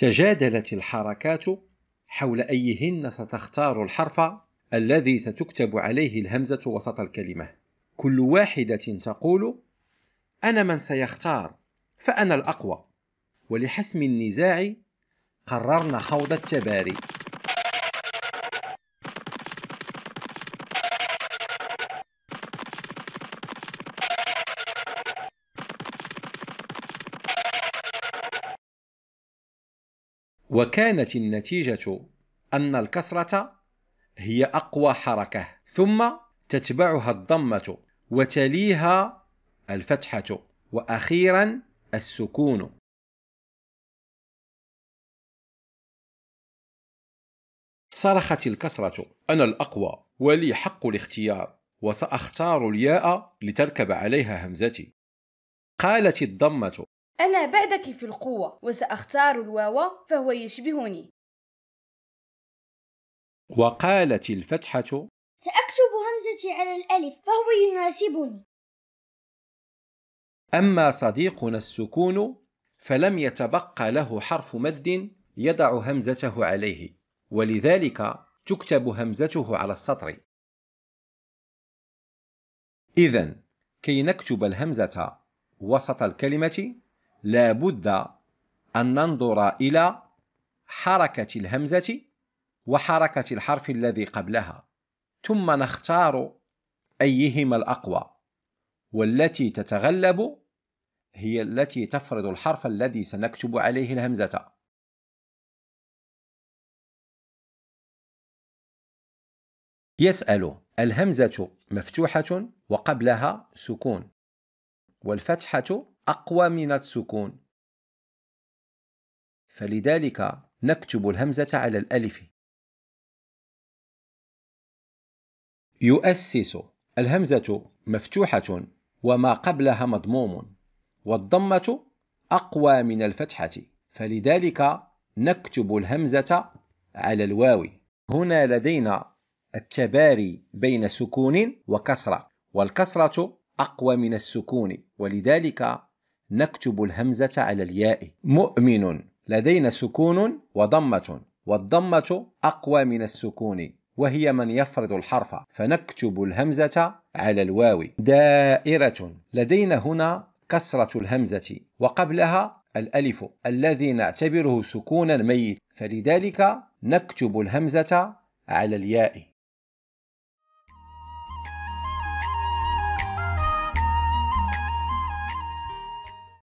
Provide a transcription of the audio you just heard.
تجادلت الحركات حول أيهن ستختار الحرف الذي ستكتب عليه الهمزة وسط الكلمة كل واحدة تقول أنا من سيختار فأنا الأقوى ولحسم النزاع قررنا خوض التباري وكانت النتيجة أن الكسرة هي أقوى حركة ثم تتبعها الضمة وتليها الفتحة وأخيرا السكون صرخت الكسرة أنا الأقوى ولي حق الاختيار وسأختار الياء لتركب عليها همزتي قالت الضمة أنا بعدك في القوة وسأختار الواو فهو يشبهني وقالت الفتحة سأكتب همزتي على الألف فهو يناسبني أما صديقنا السكون فلم يتبقى له حرف مد يضع همزته عليه ولذلك تكتب همزته على السطر إذا كي نكتب الهمزة وسط الكلمة لا بد أن ننظر إلى حركة الهمزة وحركة الحرف الذي قبلها ثم نختار أيهما الأقوى والتي تتغلب هي التي تفرض الحرف الذي سنكتب عليه الهمزة يسأل الهمزة مفتوحة وقبلها سكون والفتحة أقوى من السكون فلذلك نكتب الهمزة على الألف يؤسس الهمزة مفتوحة وما قبلها مضموم والضمة أقوى من الفتحة فلذلك نكتب الهمزة على الواو هنا لدينا التباري بين سكون وكسرة والكسرة أقوى من السكون ولذلك نكتب الهمزة على الياء مؤمن لدينا سكون وضمة والضمة أقوى من السكون وهي من يفرض الحرف فنكتب الهمزة على الواو دائرة لدينا هنا كسرة الهمزة وقبلها الألف الذي نعتبره سكونا ميت فلذلك نكتب الهمزة على الياء